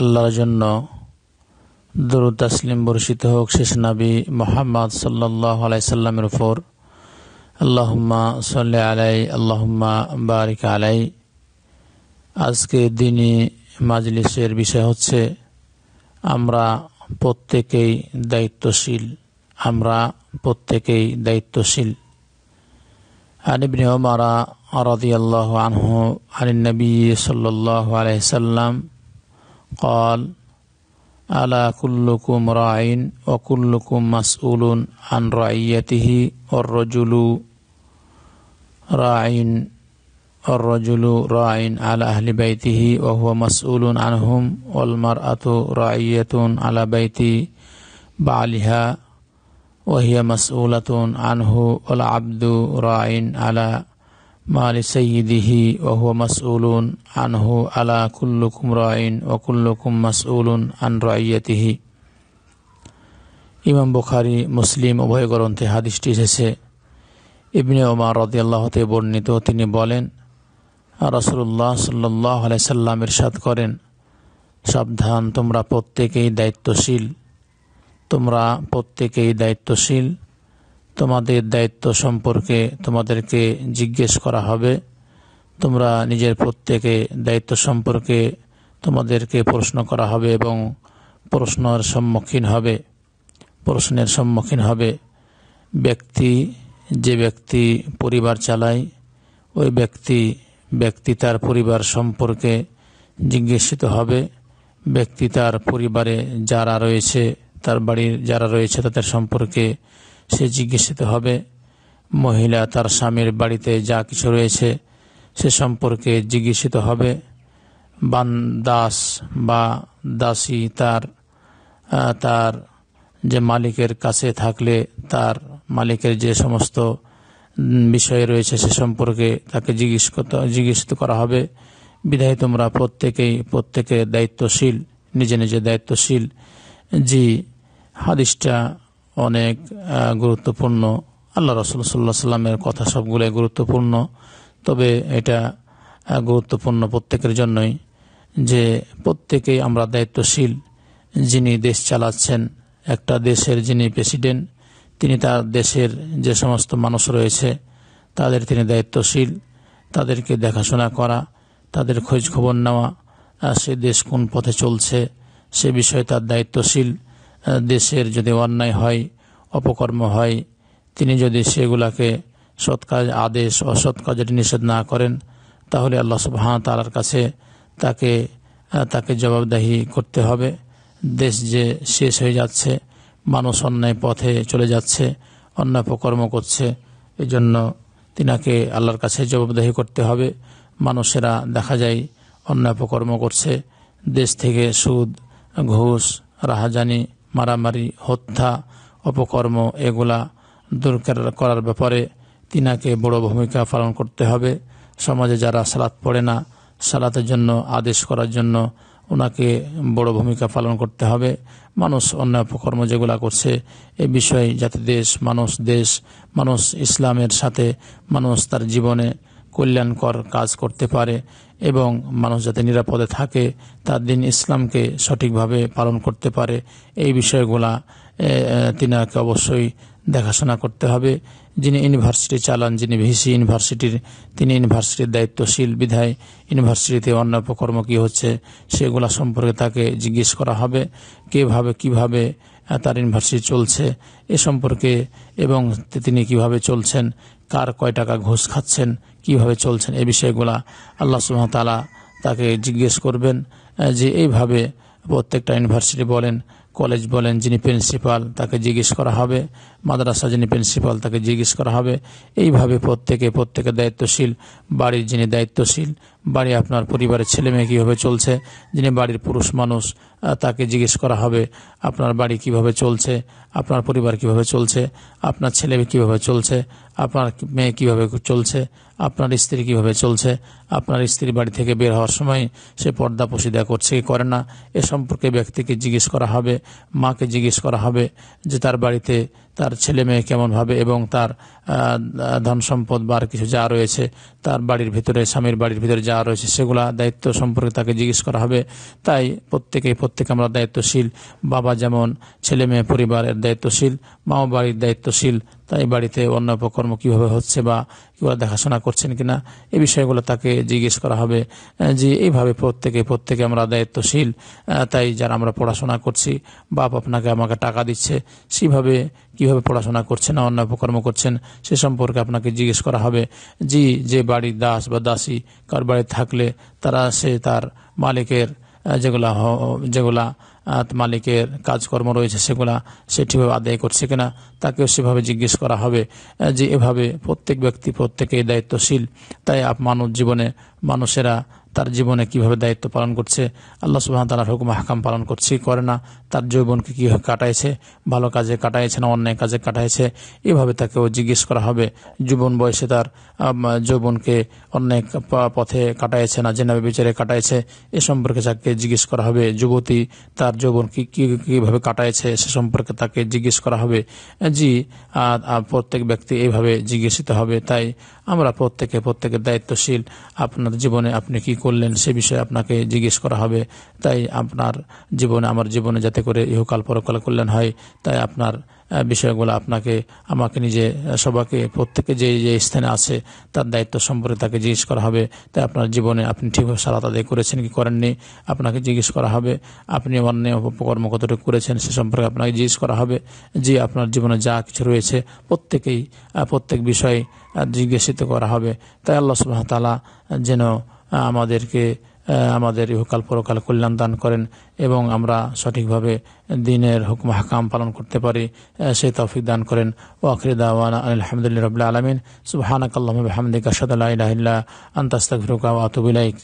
আল্লাহর জন্য দরুদ তাসলিম বর্ষিত হোক শেষ নাবী মোহাম্মদ সাল্লাহ আলাইসাল্লামের ওপর আল্লাহম্মা সাল্লাহ আলাই আল্লাহম্মা বারিক আলাই আজকে দিনই মাজলিসের বিষয় হচ্ছে আমরা প্রত্যেকেই দায়িত্বশীল আমরা প্রত্যেকেই দায়িত্বশীল আনিবনে মারা আরদি আল্লাহ عنه عن النبي صلى الله قال ألا كلكم راع وكلكم مسؤول عن رعيته والرجل راع الرجل راع على أهل بيته وهو مسؤول عنهم والمرأة راعية على بيت بعلها وهي مسؤولة عنه والعبد راع على মা লিসাইদিহি ওহুয়া মাসউলুন আনহু আলা কুল্লুকুম রাইন ও কুল্লুকুম মাসউলুন আন রাইয়াতিহি ইমাম বুখারি মুসলিম উভয় গ্রন্থে হাদিসটি এসেছে ইবনে ওমা রদিয়াল্লাহতে বর্ণিত তিনি বলেন রসুল্লাহ সাল্লাহ আলাইসাল্লামের সাদ করেন সাবধান তোমরা প্রত্যেকেই দায়িত্বশীল তোমরা প্রত্যেকেই দায়িত্বশীল তোমাদের দায়িত্ব সম্পর্কে তোমাদেরকে জিজ্ঞেস করা হবে তোমরা নিজের প্রত্যেকে দায়িত্ব সম্পর্কে তোমাদেরকে প্রশ্ন করা হবে এবং প্রশ্নের সম্মুখীন হবে প্রশ্নের সম্মুখীন হবে ব্যক্তি যে ব্যক্তি পরিবার চালায় ওই ব্যক্তি ব্যক্তি তার পরিবার সম্পর্কে জিজ্ঞাসিত হবে ব্যক্তি তার পরিবারে যারা রয়েছে তার বাড়ির যারা রয়েছে তাদের সম্পর্কে সে জিজ্ঞাসিত হবে মহিলা তার স্বামীর বাড়িতে যা কিছু রয়েছে সে সম্পর্কে জিজ্ঞাসিত হবে বান দাস বা দাসী তার তার যে মালিকের কাছে থাকলে তার মালিকের যে সমস্ত বিষয় রয়েছে সে সম্পর্কে তাকে জিজ্ঞেস জিজ্ঞাসিত করা হবে বিধায় তোমরা প্রত্যেকেই প্রত্যেকে দায়িত্বশীল নিজে নিজে দায়িত্বশীল জি হাদিসটা অনেক গুরুত্বপূর্ণ আল্লাহ রসুল সাল্লামের কথা সবগুলোই গুরুত্বপূর্ণ তবে এটা গুরুত্বপূর্ণ প্রত্যেকের জন্যই যে প্রত্যেকেই আমরা দায়িত্বশীল যিনি দেশ চালাচ্ছেন একটা দেশের যিনি প্রেসিডেন্ট তিনি তার দেশের যে সমস্ত মানুষ রয়েছে তাদের তিনি দায়িত্বশীল তাদেরকে দেখাশোনা করা তাদের খোঁজ খবর নেওয়া সে দেশ কোন পথে চলছে সে বিষয়ে তার দায়িত্বশীল দেশের যদি অন্যায় হয় অপকর্ম হয় তিনি যদি সেগুলাকে সৎকাজ আদেশ অসৎ কাজের নিষেধ না করেন তাহলে আল্লাহ হাঁ তালার কাছে তাকে তাকে জবাবদাহি করতে হবে দেশ যে শেষ হয়ে যাচ্ছে মানুষ অন্যায় পথে চলে যাচ্ছে অন্য অপকর্ম করছে এজন্য তিনাকে আল্লাহর কাছে জবাবদাহি করতে হবে মানুষেরা দেখা যায় অন্য অপকর্ম করছে দেশ থেকে সুদ ঘুষ রাহাজানি মারামারি হত্যা অপকর্ম এগুলা দূর করার ব্যাপারে তিনাকে বড় ভূমিকা পালন করতে হবে সমাজে যারা সালাত পড়ে না সালাতের জন্য আদেশ করার জন্য ওনাকে বড় ভূমিকা পালন করতে হবে মানুষ অন্য উপকর্ম যেগুলো করছে এ বিষয়ে যাতে দেশ মানুষ দেশ মানুষ ইসলামের সাথে মানুষ তার জীবনে কল্যাণকর কাজ করতে পারে এবং মানুষ যাতে নিরাপদে থাকে তার দিন ইসলামকে সঠিকভাবে পালন করতে পারে এই বিষয়গুলা তিনাকে অবশ্যই দেখাশোনা করতে হবে যিনি ইউনিভার্সিটি চালান যিনি ভিসি ইউনিভার্সিটির তিনি ইউনিভার্সিটির দায়িত্বশীল বিধায় ইউনিভার্সিটিতে অন্য উপকর্ম কী হচ্ছে সেগুলা সম্পর্কে তাকে জিজ্ঞেস করা হবে কেভাবে কিভাবে তার ইউনিভার্সিটি চলছে এ সম্পর্কে এবং তিনি কিভাবে চলছেন কার কয় টাকা ঘুষ খাচ্ছেন কিভাবে চলছেন এই বিষয়গুলা আল্লাহ সুহামতালা তাকে জিজ্ঞেস করবেন যে এইভাবে প্রত্যেকটা ইউনিভার্সিটি বলেন কলেজ বলেন যিনি প্রিন্সিপাল তাকে জিজ্ঞেস করা হবে মাদ্রাসা যিনি প্রিন্সিপাল তাকে জিজ্ঞেস করা হবে এইভাবে প্রত্যেকে প্রত্যেকে দায়িত্বশীল বাড়ির যিনি দায়িত্বশীল বাড়ি আপনার পরিবারের ছেলে মেয়ে কীভাবে চলছে যিনি বাড়ির পুরুষ মানুষ তাকে জিজ্ঞেস করা হবে আপনার বাড়ি কিভাবে চলছে আপনার পরিবার কিভাবে চলছে আপনার ছেলে কীভাবে চলছে আপনার মেয়ে কীভাবে চলছে আপনার স্ত্রী কিভাবে চলছে আপনার স্ত্রী বাড়ি থেকে বের হওয়ার সময় সে পর্দা পশিদা করছে কি করে না এ সম্পর্কে ব্যক্তিকে জিজ্ঞেস করা হবে মাকে জিজ্ঞেস করা হবে যে তার বাড়িতে তার ছেলে মেয়ে কেমনভাবে এবং তার ধন সম্পদ বা আর কিছু যা রয়েছে তার বাড়ির ভিতরে স্বামীর বাড়ির ভিতরে যা রয়েছে সেগুলা দায়িত্ব সম্পর্কে তাকে জিজ্ঞেস করা হবে তাই প্রত্যেকে প্রত্যেকে আমরা দায়িত্বশীল বাবা যেমন ছেলে মেয়ে পরিবারের দায়িত্বশীল মাও বাড়ির দায়িত্বশীল তাই বাড়িতে অন্য উপকর্ম কীভাবে হচ্ছে বা কীভাবে দেখাশোনা করছেন কিনা এই বিষয়গুলো তাকে জিজ্ঞেস করা হবে যে এইভাবে প্রত্যেকে প্রত্যেকে আমরা দায়িত্বশীল তাই যারা আমরা পড়াশোনা করছি বাপ আপনাকে আমাকে টাকা দিচ্ছে সেভাবে কিভাবে পড়াশোনা করছেন অন্য উপকর্ম করছেন সে সম্পর্কে আপনাকে জিজ্ঞেস করা হবে জি যে বাড়ির দাস বা দাসী কার বাড়ি থাকলে তারা সে তার মালিকের যেগুলা যেগুলা মালিকের কাজকর্ম রয়েছে সেগুলা সে ঠিকভাবে আদায় করছে কিনা তাকেও সেভাবে জিজ্ঞেস করা হবে যে এভাবে প্রত্যেক ব্যক্তি প্রত্যেকেই দায়িত্বশীল তাই আপ মানুষ জীবনে মানুষেরা তার জীবনে কিভাবে দায়িত্ব পালন করছে আল্লাহ সুবাহ তালার হুকুম হাকাম পালন করছে করে না তার যৌবনকে কীভাবে কাটাইছে ভালো কাজে কাটাইছে না অন্যায় কাজে কাটাইছে এভাবে তাকেও জিজ্ঞেস করা হবে যুবন বয়সে তার যৌবনকে অনেক পথে কাটাইছে না জেনাবে বিচারে কাটাইছে এ সম্পর্কে তাকে জিজ্ঞেস করা হবে যুবতী তার যৌবন কি কীভাবে কাটাইছে সে সম্পর্কে তাকে জিজ্ঞেস করা হবে জি প্রত্যেক ব্যক্তি এইভাবে জিজ্ঞেসিত হবে তাই আমরা প্রত্যেকে প্রত্যেকের দায়িত্বশীল আপনার জীবনে আপনি কি করলেন সে বিষয়ে আপনাকে জিজ্ঞেস করা হবে তাই আপনার জীবনে আমার জীবনে যাতে করে ইহকাল পরকাল কল্যাণ হয় তাই আপনার বিষয়গুলো আপনাকে আমাকে নিজে সবাকে প্রত্যেকে যে যে স্থানে আছে তার দায়িত্ব সম্পর্কে তাকে জিজ্ঞেস করা হবে তাই আপনার জীবনে আপনি ঠিকভাবে সারা তাদের করেছেন কি করেননি আপনাকে জিজ্ঞেস করা হবে আপনি অন্য উপকর্ম কতটুকু করেছেন সে সম্পর্কে আপনাকে জিজ্ঞেস করা হবে যে আপনার জীবনে যা কিছু রয়েছে প্রত্যেকেই প্রত্যেক বিষয়ে জিজ্ঞাসিত করা হবে তাই আল্লাহ সুবাহ তালা যেন আমাদেরকে আমাদের ইহকাল পরকাল কল্যাণ দান করেন এবং আমরা সঠিকভাবে দিনের হুকম হাকাম পালন করতে পারি সেই তৌফিক দান করেন ওয়াকরিদাওয়ানা আলহামদুলিল্লাহ রবিল্লা আলমিন সুবাহানাক আল্লাহ হামদিক আসাদ আল্লাহ আন্তাস্তাক ফিরুকা আতবুলাইক